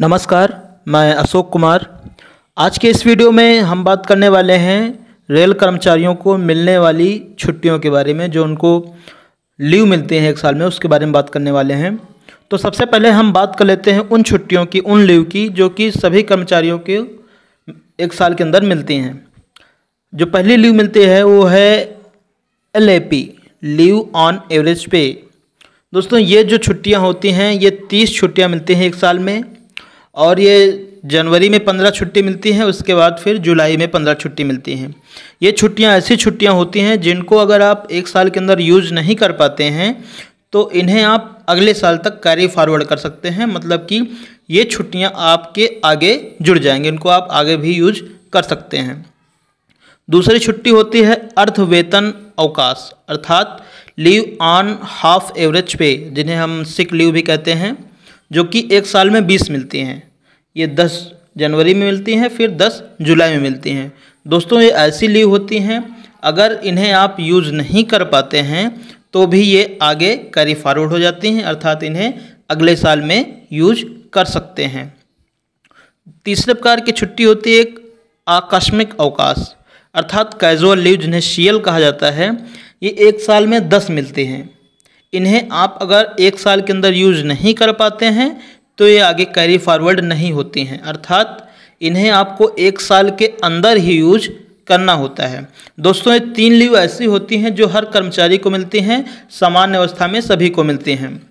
नमस्कार मैं अशोक कुमार आज के इस वीडियो में हम बात करने वाले हैं रेल कर्मचारियों को मिलने वाली छुट्टियों के बारे में जो उनको लीव मिलते हैं एक साल में उसके बारे में बात करने वाले हैं तो सबसे पहले हम बात कर लेते हैं उन छुट्टियों की उन लीव की जो कि सभी कर्मचारियों के एक साल के अंदर मिलती हैं जो पहली लीव मिलती है वो है एल लीव ऑन एवरेज पे दोस्तों ये जो छुट्टियां होती हैं ये तीस छुट्टियां मिलती हैं एक साल में और ये जनवरी में पंद्रह छुट्टी मिलती हैं उसके बाद फिर जुलाई में पंद्रह छुट्टी मिलती हैं ये छुट्टियाँ ऐसी छुट्टियाँ होती हैं जिनको अगर आप एक साल के अंदर यूज नहीं कर पाते हैं तो इन्हें आप अगले साल तक कैरी फॉरवर्ड कर सकते हैं मतलब कि ये छुट्टियां आपके आगे जुड़ जाएंगे इनको आप आगे भी यूज कर सकते हैं दूसरी छुट्टी होती है अर्थ वेतन अवकाश अर्थात लीव ऑन हाफ एवरेज पे जिन्हें हम सिक लीव भी कहते हैं जो कि एक साल में बीस मिलती हैं ये दस जनवरी में मिलती हैं फिर दस जुलाई में मिलती हैं दोस्तों ये ऐसी लीव होती हैं अगर इन्हें आप यूज़ नहीं कर पाते हैं तो भी ये आगे कैरी फॉरवर्ड हो जाती हैं अर्थात इन्हें अगले साल में यूज कर सकते हैं तीसरे प्रकार की छुट्टी होती है एक आकस्मिक अवकाश अर्थात कैजुअल लीव जिन्हें शीयल कहा जाता है ये एक साल में दस मिलते हैं इन्हें आप अगर एक साल के अंदर यूज नहीं कर पाते हैं तो ये आगे कैरी फॉरवर्ड नहीं होती हैं अर्थात इन्हें आपको एक साल के अंदर ही यूज करना होता है दोस्तों ये तीन लीव ऐसी होती हैं जो हर कर्मचारी को मिलती हैं सामान्य अवस्था में सभी को मिलती हैं